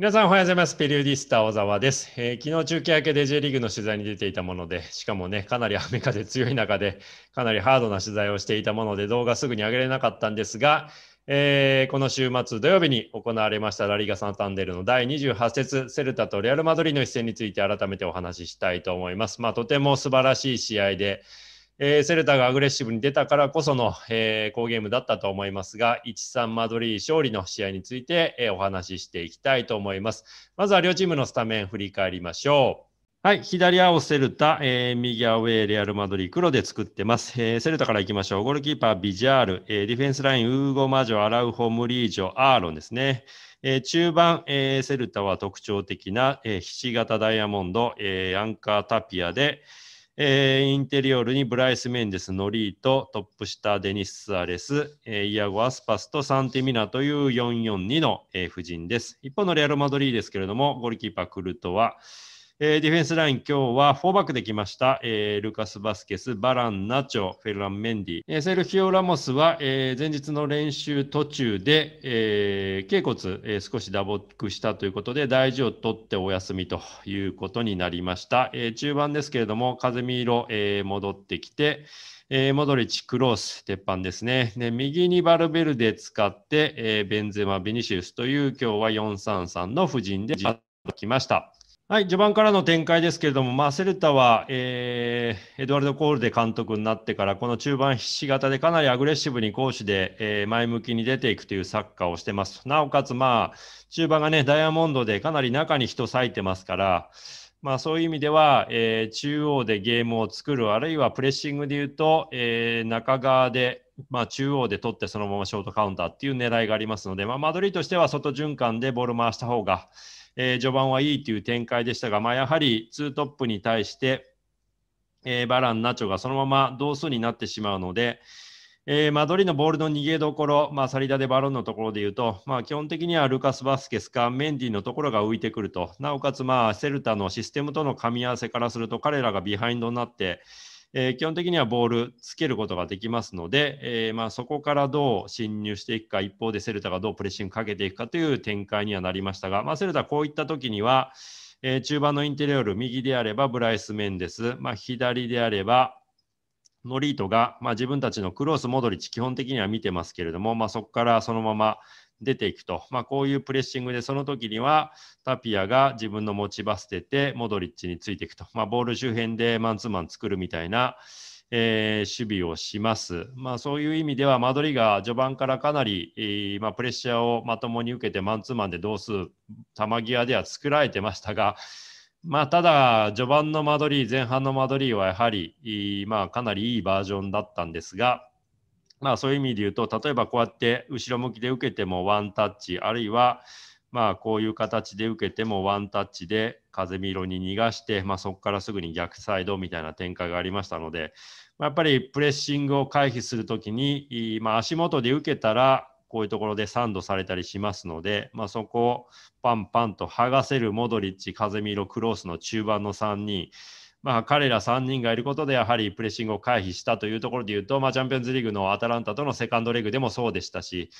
皆さんおはようございます。ペリューディスタ小沢です、えー、昨日中継明けで J リーグの取材に出ていたもので、しかもね、かなり雨風強い中で、かなりハードな取材をしていたもので、動画すぐに上げれなかったんですが、えー、この週末土曜日に行われましたラリーガ・サンタンデルの第28節セルタとレアル・マドリーの一戦について改めてお話ししたいと思います。まあ、とても素晴らしい試合で、えー、セルタがアグレッシブに出たからこその、えー、好ゲームだったと思いますが、1-3マドリー勝利の試合について、えー、お話ししていきたいと思います。まずは両チームのスタメン振り返りましょう。はい、左青セルタ、えー、右アウェーレアルマドリー黒で作ってます、えー、セルタからいきましょう。ゴールキーパービジャール、えー、ディフェンスラインウーゴマジョ、アラウホムリージョ、アーロンですね。えー、中盤、えー、セルタは特徴的な、えー、ひし形ダイヤモンド、えー、アンカータピアで、えー、インテリオールにブライス・メンデス、ノリート、トップ下、デニス・スアレス、えー、イアゴ・アスパスとサンティミナという442の、えー、布陣です。一方のレアル・マドリーですけれども、ゴールキーパー、クルトは、えー、ディフェンスライン、今日は4バックできました。えー、ルカス・バスケス、バラン・ナチョ、フェルラン・メンディ。えー、セルヒオ・ラモスは、えー、前日の練習途中で、えー、頸骨、えー、少し打撲したということで、大事を取ってお休みということになりました。えー、中盤ですけれども、風見色、えー、戻ってきて、えー、モドリッチ、クロース、鉄板ですね。で右にバルベルデ使って、えー、ベンゼマ、ビニシウスという今日は4-3-3の布陣できました。はい、序盤からの展開ですけれども、まあ、セルタは、えー、エドワルド・コールで監督になってから、この中盤、ひし形でかなりアグレッシブに攻守で、えー、前向きに出ていくというサッカーをしてます。なおかつ、まあ、中盤がね、ダイヤモンドでかなり中に人割いてますから、まあ、そういう意味では、えー、中央でゲームを作る、あるいはプレッシングで言うと、え中側で、まあ、中央で取ってそのままショートカウンターっていう狙いがありますので、まあ、マドリーとしては外循環でボール回した方が、えー、序盤はいいという展開でしたが、まあ、やはり2トップに対して、えー、バラン、ナチョがそのまま同数になってしまうので、えー、マドリのボールの逃げどころ、まあ、サリダでバロンのところでいうと、まあ、基本的にはルカス・バスケスかメンディのところが浮いてくると、なおかつ、まあ、セルタのシステムとの噛み合わせからすると、彼らがビハインドになって、えー、基本的にはボールつけることができますので、えー、まあ、そこからどう侵入していくか、一方でセルタがどうプレッシングかけていくかという展開にはなりましたが、まあ、セルタこういった時には、えー、中盤のインテリオール、右であればブライス・メンデス、まあ、左であればノリートが、まあ、自分たちのクロス、モドリッチ、基本的には見てますけれども、まあ、そこからそのまま出ていくと、まあ、こういうプレッシングで、その時にはタピアが自分の持ち場捨てて、モドリッチについていくと、まあ、ボール周辺でマンツーマン作るみたいな、えー、守備をします。まあ、そういう意味では、マドリが序盤からかなり、えー、まあ、プレッシャーをまともに受けて、マンツーマンで同数、球際では作られてましたが、まあ、ただ、序盤の間取り、前半の間取りはやはり、まあ、かなりいいバージョンだったんですが、まあそういう意味で言うと、例えばこうやって後ろ向きで受けてもワンタッチ、あるいはまあこういう形で受けてもワンタッチで風見色に逃がして、まあ、そこからすぐに逆サイドみたいな展開がありましたので、やっぱりプレッシングを回避するときに、まあ、足元で受けたら、こういうところでサンドされたりしますので、まあ、そこをパンパンと剥がせるモドリッチ、風見色、クロースの中盤の3人、まあ、彼ら3人がいることで、やはりプレッシングを回避したというところでいうと、まあ、チャンピオンズリーグのアタランタとのセカンドレグでもそうでしたし、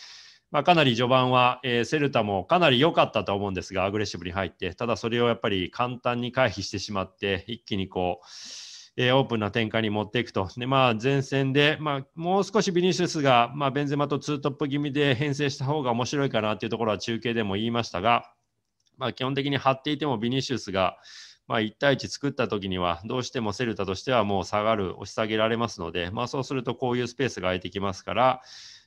まあ、かなり序盤は、えー、セルタもかなり良かったと思うんですが、アグレッシブに入って、ただそれをやっぱり簡単に回避してしまって、一気にこう、えー、オープンな展開に持っていくと、でまあ、前線で、まあ、もう少しビニシウスが、まあ、ベンゼマとツートップ気味で編成した方が面白いかなというところは中継でも言いましたが、まあ、基本的に張っていてもビニシウスが、まあ、1対1作った時には、どうしてもセルタとしてはもう下がる、押し下げられますので、まあ、そうするとこういうスペースが空いてきますから、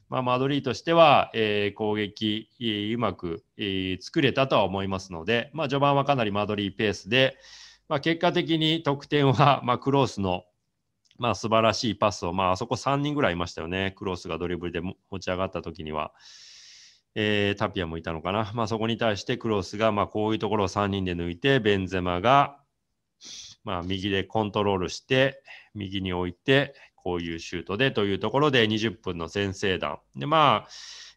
まあ、マドリーとしては、えー、攻撃、えー、うまく、えー、作れたとは思いますので、まあ、序盤はかなりマドリーペースで、まあ、結果的に得点は、まあ、クロースの、まあ、素晴らしいパスを、まあ、あそこ3人ぐらいいましたよね、クロースがドリブルで持ち上がった時には。えー、タピアもいたのかな。まあ、そこに対してクロスが、まあ、こういうところを3人で抜いて、ベンゼマが、まあ、右でコントロールして、右に置いて、こういうシュートでというところで20分の先制弾。で、まあ、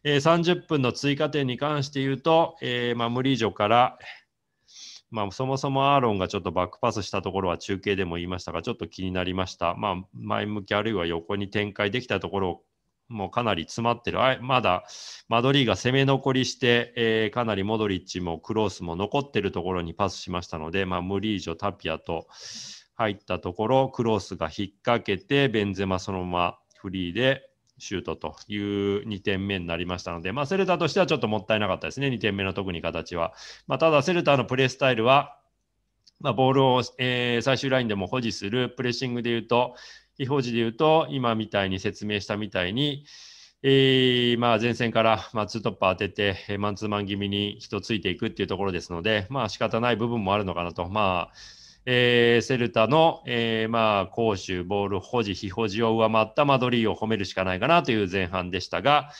えー、30分の追加点に関して言うと、えー、まあ、無理以上から、まあ、そもそもアーロンがちょっとバックパスしたところは中継でも言いましたが、ちょっと気になりました。まあ、前向きあるいは横に展開できたところをもうかなり詰まってる。あまだマドリーが攻め残りして、えー、かなりモドリッチもクロースも残ってるところにパスしましたので、まあ、ムリージョ、タピアと入ったところ、クロースが引っ掛けて、ベンゼマそのままフリーでシュートという2点目になりましたので、まあ、セルターとしてはちょっともったいなかったですね、2点目の特に形は。まあ、ただ、セルターのプレースタイルは、まあ、ボールを、えー、最終ラインでも保持するプレッシングでいうと、非表示で言うと、今みたいに説明したみたいに、えー、まあ、前線から、まあ、トップ当てて、えマンツーマン気味に人ついていくっていうところですので、まあ仕方ない部分もあるのかなと、まあえー、セルタの、えー、まあ攻守、ボール保持、非保持を上回ったマドリーを褒めるしかないかなという前半でしたが、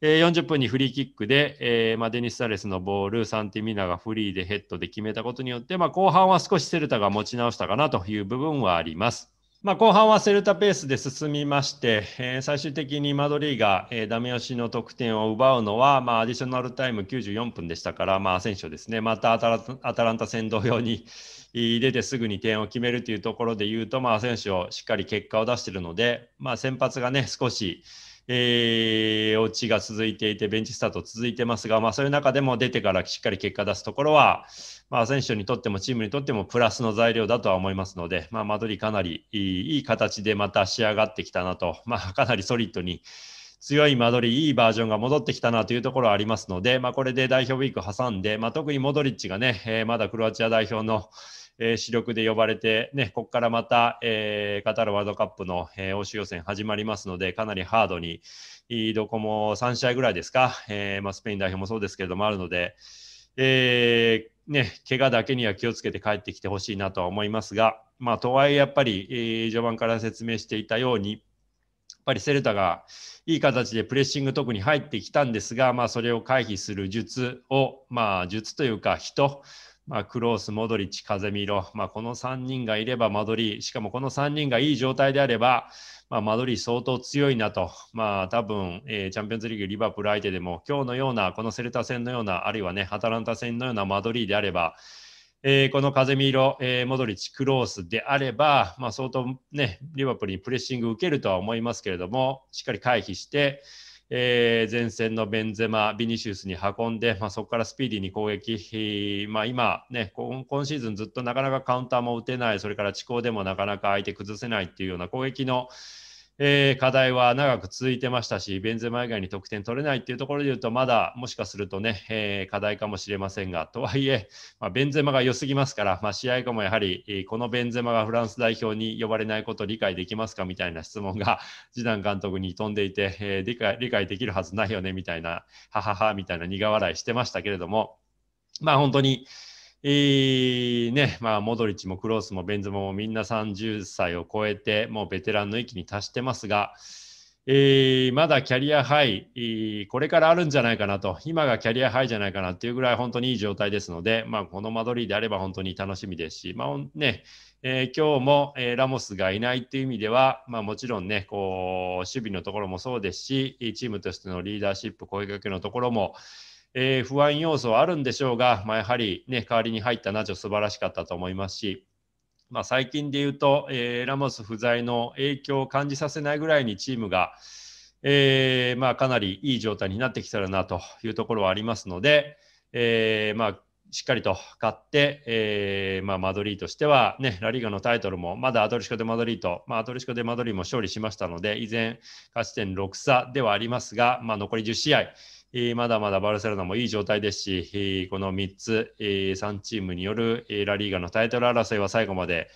えー、40分にフリーキックで、えーまあ、デニス・サレスのボール、サンティミナがフリーでヘッドで決めたことによって、まあ、後半は少しセルタが持ち直したかなという部分はあります。まあ、後半はセルタペースで進みまして、えー、最終的にマドリーが、えー、ダメ押しの得点を奪うのは、まあ、アディショナルタイム94分でしたから、まあ、アセンシですね、またアタランタ戦同様に出てすぐに点を決めるというところでいうと、まあ、アセンシしっかり結果を出しているので、まあ、先発がね、少し、えー、落ちが続いていて、ベンチスタート続いてますが、まあ、そういう中でも出てからしっかり結果出すところは、まあ、選手にとってもチームにとってもプラスの材料だとは思いますので、まあ、間取りかなりいい形でまた仕上がってきたなと、まあ、かなりソリッドに強い間取り、いいバージョンが戻ってきたなというところはありますので、まあ、これで代表ウィーク挟んで、まあ、特にモドリッチがね、えー、まだクロアチア代表のえー、主力で呼ばれて、ね、ここからまた、えー、カタールワールドカップの、えー、欧州予選始まりますので、かなりハードに、どこも3試合ぐらいですか、えーまあ、スペイン代表もそうですけれども、あるので、えーね、怪我だけには気をつけて帰ってきてほしいなとは思いますが、まあ、とはいえやっぱり、えー、序盤から説明していたように、やっぱりセルタがいい形でプレッシング特に入ってきたんですが、まあ、それを回避する術を、まあ、術というか人まあ、クロース、モドリッチ、カゼミロ、まあ、この3人がいれば間取り、しかもこの3人がいい状態であれば、まあ、間取り相当強いなと、まあ、多分、えー、チャンピオンズリーグリバプル相手でも、今日のような、このセルタ戦のような、あるいはね、アタランタ戦のような間取りであれば、えー、このカゼミーロ、えー、モドリッチ、クロースであれば、まあ、相当ね、リバプルにプレッシング受けるとは思いますけれども、しっかり回避して、えー、前線のベンゼマ、ビニシウスに運んで、まあ、そこからスピーディーに攻撃、まあ、今、ね今、シーズンずっとなかなかカウンターも打てない、それから地高でもなかなか相手崩せないっていうような攻撃の、えー、課題は長く続いてましたし、ベンゼマ以外に得点取れないっていうところで言うと、まだもしかするとね、えー、課題かもしれませんが、とはいえ、まあ、ベンゼマが良すぎますから、まあ、試合後もやはり、えー、このベンゼマがフランス代表に呼ばれないことを理解できますかみたいな質問が、次男監督に飛んでいて、え理解、理解できるはずないよね、みたいな、ははは、みたいな苦笑いしてましたけれども、まあ本当に、いね、まあ、モドリッチもクロースもベンズマもみんな30歳を超えて、もうベテランの域に達してますが、えー、まだキャリアハイ、えー、これからあるんじゃないかなと、今がキャリアハイじゃないかなっていうぐらい本当にいい状態ですので、まあ、このマドリーであれば本当に楽しみですし、まあねえー、今日も、えラモスがいないっていう意味では、まあ、もちろんね、こう守備のところもそうですし、チームとしてのリーダーシップ、声かけのところも、えー、不安要素はあるんでしょうが、まあ、やはり、ね、代わりに入ったナジョ素晴らしかったと思いますし、まあ、最近で言うと、えー、ラモス不在の影響を感じさせないぐらいにチームが、えー、まあ、かなりいい状態になってきたらなというところはありますので、えまあ、しっかりと勝って、えー、まあ、マドリーとしては、ね、ラリーガのタイトルもまだアトリシコ・デ・マドリーと、まあ、アトリシコ・デ・マドリーも勝利しましたので依然勝ち点6差ではありますが、まあ、残り10試合、まだまだバルセロナもいい状態ですし、この3つ、3チームによるラリーガのタイトル争いは最後まで、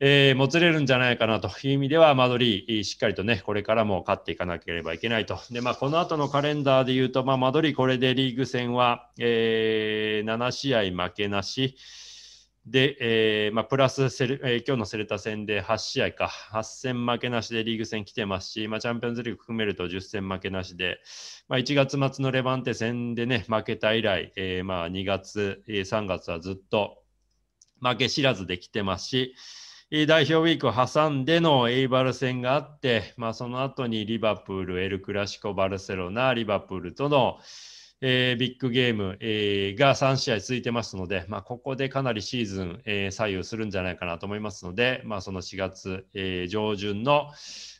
えー、もつれるんじゃないかなという意味では、マドリー、しっかりとね、これからも勝っていかなければいけないと。で、まあ、この後のカレンダーで言うと、まあ、マドリー、これでリーグ戦は、えー、7試合負けなし、で、えー、まあ、プラスセル、えー、今日のセルタ戦で8試合か、8戦負けなしでリーグ戦来てますし、まあ、チャンピオンズリーグ含めると10戦負けなしで、まあ、1月末のレバンテ戦でね、負けた以来、えー、まあ、2月、えー、3月はずっと負け知らずで来てますし、代表ウィークを挟んでのエイバル戦があって、まあ、その後にリバプール、エル・クラシコ、バルセロナ、リバプールとの、えー、ビッグゲーム、えー、が3試合続いてますので、まあ、ここでかなりシーズン、えー、左右するんじゃないかなと思いますので、まあ、その4月、えー、上旬の、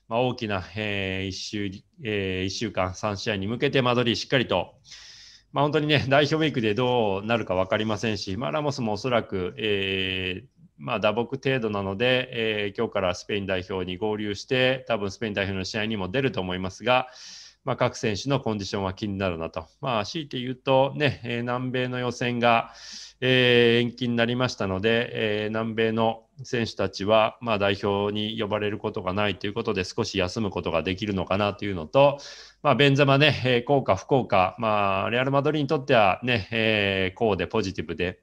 まあ、大きな、えー1週えー、1週間、3試合に向けて間取りしっかりと、まあ、本当にね、代表ウィークでどうなるか分かりませんし、まあ、ラモスもおそらく、えーまあ、打撲程度なので、えー、今日からスペイン代表に合流して、多分スペイン代表の試合にも出ると思いますが、まあ、各選手のコンディションは気になるなと、まあ、強いて言うとね、え南米の予選が、えー、延期になりましたので、えー、南米の選手たちは、まあ、代表に呼ばれることがないということで少し休むことができるのかなというのと、まあ、ベンザマね、えー、効果不効果、まあ、レアル・マドリーにとってはねえー、こうでポジティブで、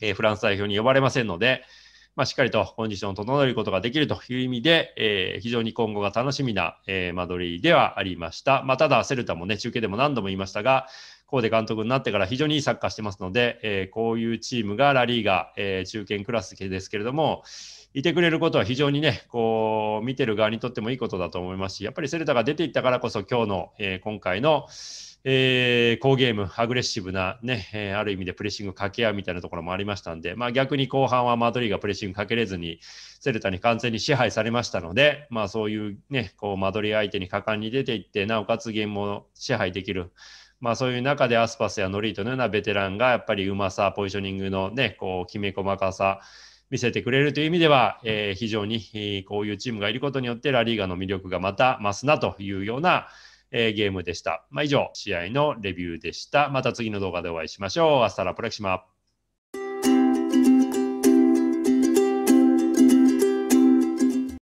えー、フランス代表に呼ばれませんので、まあ、しっかりとコンディションを整えることができるという意味で、えー、非常に今後が楽しみな、えー、マドリーではありました。まあ、ただ、セルタもね、中継でも何度も言いましたが、コーデ監督になってから非常にいいサッカーしてますので、えー、こういうチームがラリーが、えー、中堅クラス系ですけれども、いてくれることは非常にね、こう、見てる側にとってもいいことだと思いますし、やっぱりセルタが出ていったからこそ、今日の、えー、今回の、えー、好ゲーム、アグレッシブな、ねえー、ある意味でプレッシングかけ合うみたいなところもありましたんで、まあ、逆に後半はマドリーがプレッシングかけれずに、セルタに完全に支配されましたので、まあ、そういう,、ね、こうマドリー相手に果敢に出ていって、なおかつゲームを支配できる。まあ、そういう中でアスパスやノリートのようなベテランがやっぱりうまさ、ポジショニングの、ね、こうきめ細かさ、見せてくれるという意味では、えー、非常に、こういうチームがいることによってラリーガの魅力がまた増すなというようなえゲームでした。まあ、以上、試合のレビューでした。また次の動画でお会いしましょう。アスタラプレクシマ。